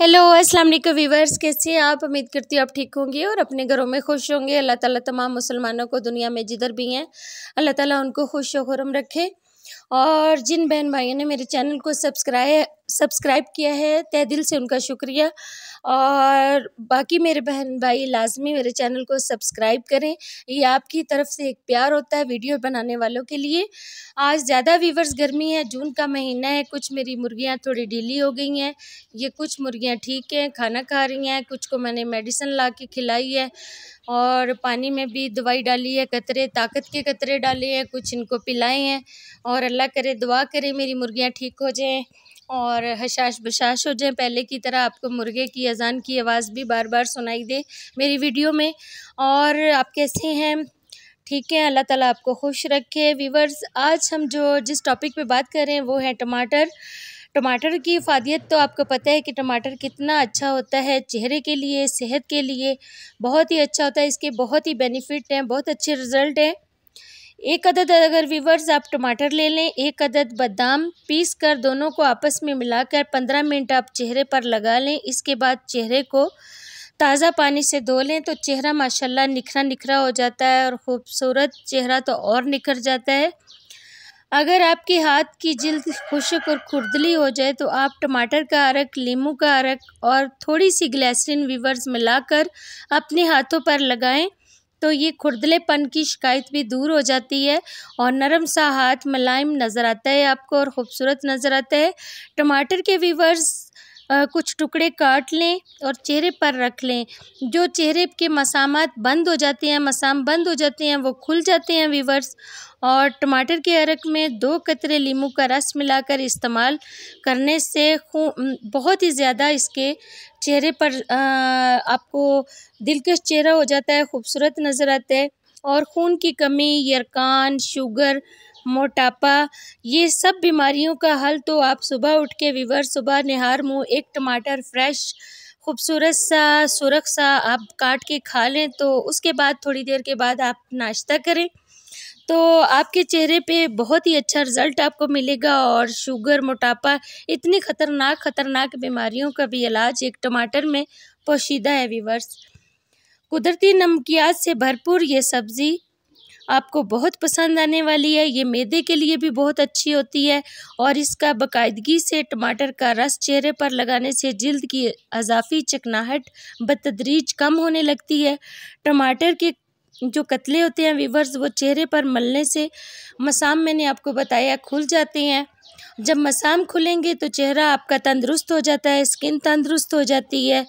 hello अस्सलाम वालेकुम viewers कैसे हैं आप उम्मीद करती हूँ आप ठीक होंगे और अपने घरों में खुश होंगे अल्लाह ताला तमाम मुसलमानों को दुनिया में जिधर भी हैं अल्लाह ताला उनको खुश खुरम रखे और जिन बहन भाइयों ने मेरे चैनल को सब्सक्राइब सब्सक्राइब किया है तय दिल से उनका शुक्रिया और बाकी मेरे बहन भाई लाजमी मेरे चैनल को सब्सक्राइब करें ये आपकी तरफ से एक प्यार होता है वीडियो बनाने वालों के लिए आज ज़्यादा वीवर्स गर्मी है जून का महीना है कुछ मेरी मुर्गियाँ थोड़ी ढीली हो गई हैं ये कुछ मुर्गियाँ ठीक हैं खाना खा रही हैं कुछ को मैंने मेडिसिन ला के खिलाई है और पानी में भी दवाई डाली है कतरे ताकत के कतरे डाले हैं कुछ इनको पिलाए हैं और अल्लाह करे दुआ करे मेरी मुर्गियाँ ठीक हो जाएँ और हशाश बशाश हो जाएँ पहले की तरह आपको मुर्गे की अजान की आवाज़ भी बार बार सुनाई दे मेरी वीडियो में और आप कैसे हैं ठीक है अल्लाह ताला आपको खुश रखे वीवर्स आज हम जो जिस टॉपिक पे बात कर रहे हैं वो है टमाटर टमाटर की फादियत तो आपको पता है कि टमाटर कितना अच्छा होता है चेहरे के लिए सेहत के लिए बहुत ही अच्छा होता है इसके बहुत ही बेनिफिट हैं बहुत अच्छे रिज़ल्ट हैं एक अदद अगर वीवर्स आप टमाटर ले लें एक अदद बादाम पीस कर दोनों को आपस में मिलाकर पंद्रह मिनट आप चेहरे पर लगा लें इसके बाद चेहरे को ताज़ा पानी से धो लें तो चेहरा माशाल्लाह निखरा निखरा हो जाता है और ख़ूबसूरत चेहरा तो और निखर जाता है अगर आपके हाथ की जल्द खुशक और खुरदली हो जाए तो आप टमाटर का अरक लीमू का अरक और थोड़ी सी ग्लैसरीन वीवर्स मिलाकर अपने हाथों पर लगाएं तो ये खुरदलेपन की शिकायत भी दूर हो जाती है और नरम सा हाथ मलायम नज़र आता है आपको और ख़ूबसूरत नज़र आता है टमाटर के वीवर्स कुछ टुकड़े काट लें और चेहरे पर रख लें जो चेहरे के मसामात बंद हो जाते हैं मसाम बंद हो जाते हैं वो खुल जाते हैं वीवर्स और टमाटर के अरक में दो कतरे लीमू का रस मिलाकर इस्तेमाल करने से बहुत ही ज़्यादा इसके चेहरे पर आ, आपको दिलकश चेहरा हो जाता है खूबसूरत नज़र आता है और खून की कमी यरकान शुगर मोटापा ये सब बीमारियों का हल तो आप सुबह उठ के विवर सुबह निहार मुँह एक टमाटर फ्रेश खूबसूरत सा सुरख सा आप काट के खा लें तो उसके बाद थोड़ी देर के बाद आप नाश्ता करें तो आपके चेहरे पे बहुत ही अच्छा रिज़ल्ट आपको मिलेगा और शुगर मोटापा इतनी ख़तरनाक ख़तरनाक बीमारियों का भी इलाज एक टमाटर में पोशीदा है विवर्स कुदरती नमकियात से भरपूर ये सब्ज़ी आपको बहुत पसंद आने वाली है ये मैदे के लिए भी बहुत अच्छी होती है और इसका बाकायदगी से टमाटर का रस चेहरे पर लगाने से जल्द की अजाफी चकनाहट बतदरीज कम होने लगती है टमाटर के जो कतले होते हैं वीवर्स वो चेहरे पर मलने से मसाम मैंने आपको बताया खुल जाते हैं जब मसाम खुलेंगे तो चेहरा आपका तंदुरुस्त हो जाता है स्किन तंदुरुस्त हो जाती है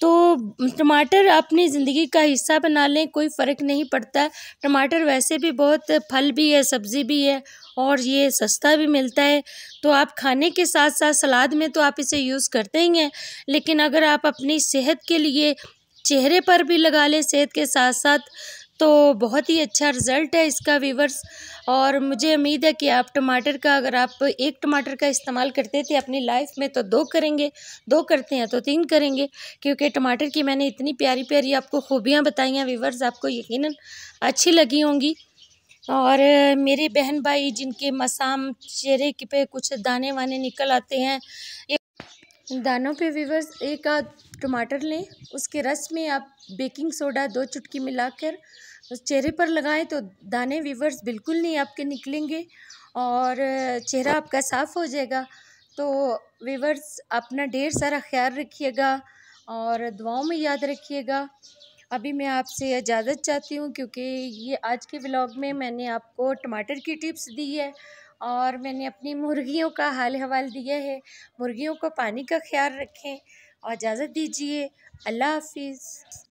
तो टमाटर अपनी ज़िंदगी का हिस्सा बना लें कोई फ़र्क नहीं पड़ता टमाटर वैसे भी बहुत फल भी है सब्ज़ी भी है और ये सस्ता भी मिलता है तो आप खाने के साथ साथ सलाद में तो आप इसे यूज़ करते ही हैं लेकिन अगर आप अपनी सेहत के लिए चेहरे पर भी लगा लें सेहत के साथ साथ तो बहुत ही अच्छा रिज़ल्ट है इसका वीवर्स और मुझे उम्मीद है कि आप टमाटर का अगर आप एक टमाटर का इस्तेमाल करते थे अपनी लाइफ में तो दो करेंगे दो करते हैं तो तीन करेंगे क्योंकि टमाटर की मैंने इतनी प्यारी प्यारी आपको खूबियाँ बताई हैं वीवर्स आपको यकीन अच्छी लगी होंगी और मेरे बहन भाई जिनके मसाम चेहरे के पे कुछ दाने वाने निकल आते हैं दानों पे वीवर्स एक टमाटर लें उसके रस में आप बेकिंग सोडा दो चुटकी मिलाकर उस चेहरे पर लगाएं तो दाने वीवर्स बिल्कुल नहीं आपके निकलेंगे और चेहरा आपका साफ़ हो जाएगा तो वीवर्स अपना ढेर सारा ख्याल रखिएगा और दुआओं में याद रखिएगा अभी मैं आपसे इजाज़त चाहती हूँ क्योंकि ये आज के ब्लॉग में मैंने आपको टमाटर की टिप्स दी है और मैंने अपनी मुर्गियों का हाल हवाल दिया है मुर्गियों को पानी का ख्याल रखें और इजाज़त दीजिए अल्लाह हाफिज़